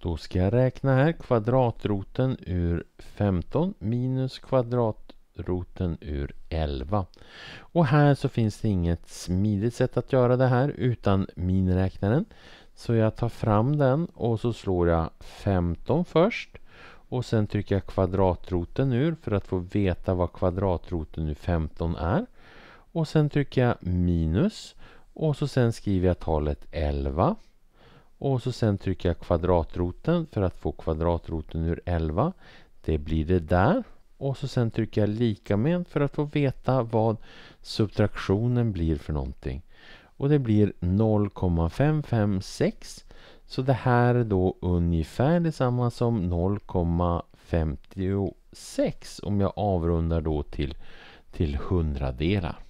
Då ska jag räkna här kvadratroten ur 15 minus kvadratroten ur 11. Och här så finns det inget smidigt sätt att göra det här utan miniräknaren. Så jag tar fram den och så slår jag 15 först. Och sen trycker jag kvadratroten ur för att få veta vad kvadratroten ur 15 är. Och sen trycker jag minus. Och så sen skriver jag talet 11. Och så sen trycker jag kvadratroten för att få kvadratroten ur 11. Det blir det där. Och så sen trycker jag lika med för att få veta vad subtraktionen blir för någonting. Och det blir 0,556. Så det här är då ungefär detsamma som 0,56 om jag avrundar då till, till hundradelar.